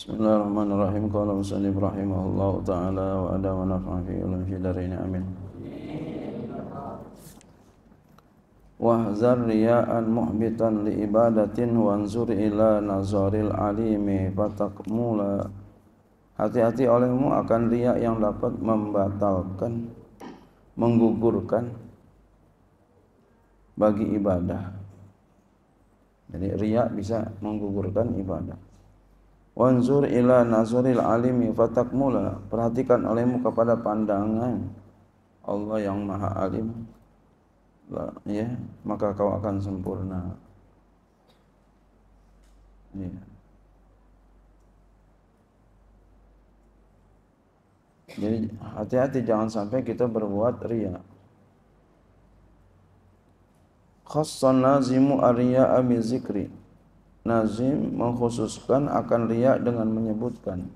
Bismillahirrahmanirrahim. Qala Ibrahim Allah taala wa ada wa nafa'a fi ulum syidarain. Amin. Wahzar riya'an muhbitan li ibadatin wanzur ila nazaril alimi fatakmula. Hati-hati olehmu akan riya yang dapat membatalkan, menggugurkan bagi ibadah. Jadi riya bisa menggugurkan ibadah. Wanzur ila nazaril alimi fatakmula Perhatikan olehmu kepada pandangan Allah yang maha alim ya, Maka kau akan sempurna ya. Jadi hati-hati jangan sampai kita berbuat ria. Khassan lazimu ar-riya'a zikri. Nazim mengkhususkan akan riak dengan menyebutkan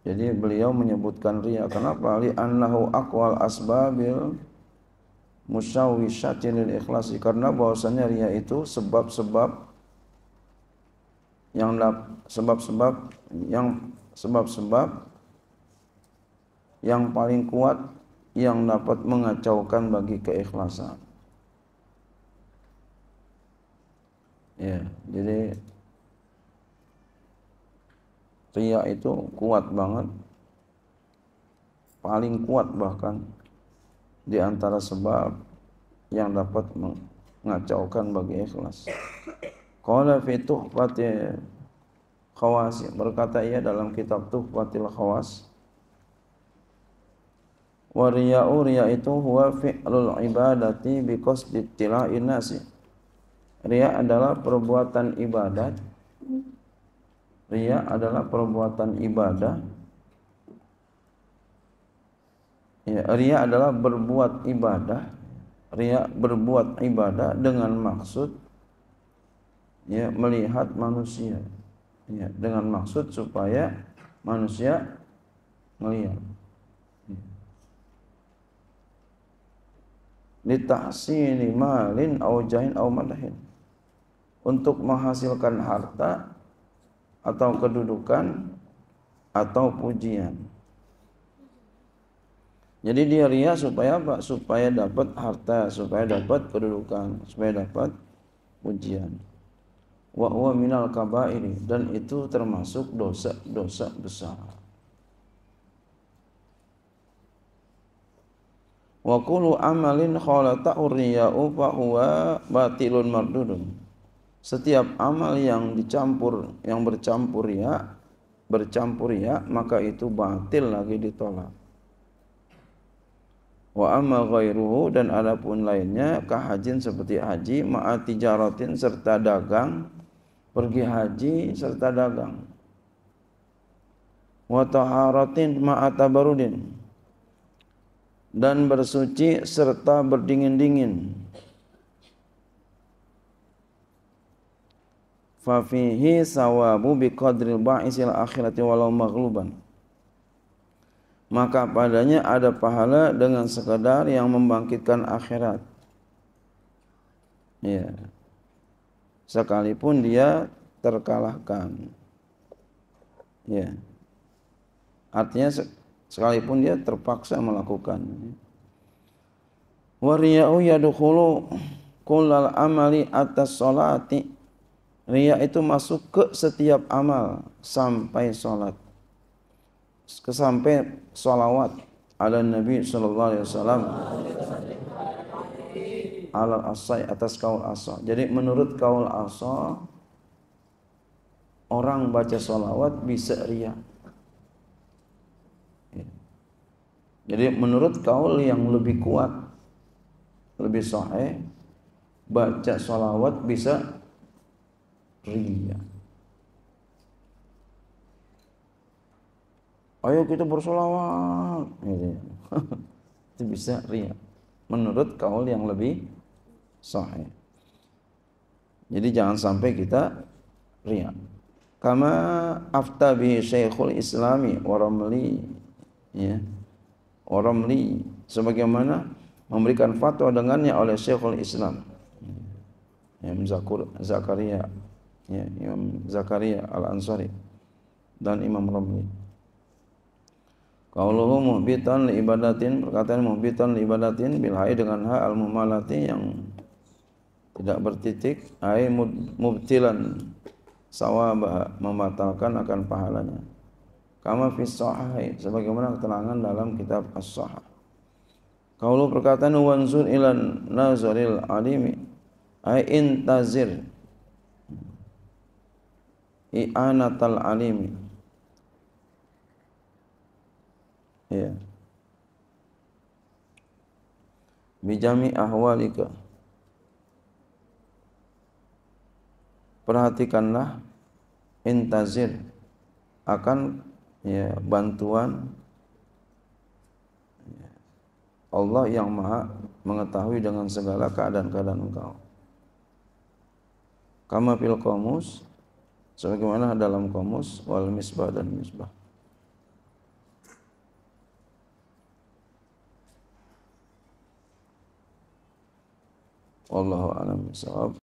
Jadi beliau menyebutkan riak. Kenapa? Li annahu akwal asbabil musyawishatin lil ikhlasi. Karena bahwasanya riak itu sebab-sebab yang sebab-sebab yang sebab-sebab yang paling kuat yang dapat mengacaukan bagi keikhlasan. ya jadi Ria itu kuat banget paling kuat bahkan di antara sebab yang dapat mengacaukan bagi ikhlas. Qala fi tuhfati khawas berkata ia dalam kitab tuhfatil khawas wa riya'u riya itu huwa fi'lul ibadati bi qasdi tila'in Ria adalah perbuatan ibadat. Ria adalah perbuatan ibadah. Ya, ria adalah berbuat ibadah. Ria berbuat ibadah dengan maksud ya melihat manusia. Ya, dengan maksud supaya manusia melihat. Litahsini malin au jahin au madahin untuk menghasilkan harta atau kedudukan atau pujian. Jadi dia ria supaya apa? Supaya dapat harta, supaya dapat kedudukan, supaya dapat pujian. Wa huwa minal kabairi dan itu termasuk dosa-dosa besar. Wa kullu amalin khalata riya'u fa huwa batilun mardudun setiap amal yang dicampur yang bercampur ya bercampur ya maka itu batil lagi ditolak wa amal ghairuhu dan adapun lainnya kahajin seperti haji ma'ati jaratin serta dagang pergi haji serta dagang wa taharatin ma'atabarudin dan bersuci serta berdingin-dingin fa sawabu bi qadril ba'isil akhirati walau maghluban maka padanya ada pahala dengan sekedar yang membangkitkan akhirat ya sekalipun dia terkalahkan ya artinya sekalipun dia terpaksa melakukan wariyau yadukhulu kullal amali atas solati Ria itu masuk ke setiap amal sampai sholat. Sampai sholawat ala Nabi Sallallahu Alaihi Wasallam ala asai atas kaul asa. Jadi menurut kaul asa orang baca sholawat bisa ria. Ya. Jadi menurut kaul yang lebih kuat, lebih sahih, baca sholawat bisa ria. Ayo kita bersolawat. Gitu. Itu bisa ria. Menurut kaul yang lebih sahih. Jadi jangan sampai kita ria. Kama afta bi Syekhul Islami wa Ramli ya. Wa Ramli sebagaimana memberikan fatwa dengannya oleh Syekhul Islam. Ya, Zakaria ya, Imam Zakaria Al Ansari dan Imam Romli. Kauluhu muhbitan li ibadatin perkataan muhbitan li ibadatin bilai dengan ha al mumalati yang tidak bertitik ai mubtilan sawab membatalkan akan pahalanya. Kama fi sahih sebagaimana keterangan dalam kitab as-sahih. Kauluhu perkataan wanzur ilan nazaril alimi ai intazir i'anatal alimi ya bijami ahwalika perhatikanlah intazir akan ya bantuan ya, Allah yang maha mengetahui dengan segala keadaan-keadaan engkau. Kama fil komus sebagaimana dalam komus wal misbah dan misbah Wallahu a'lam bishawab.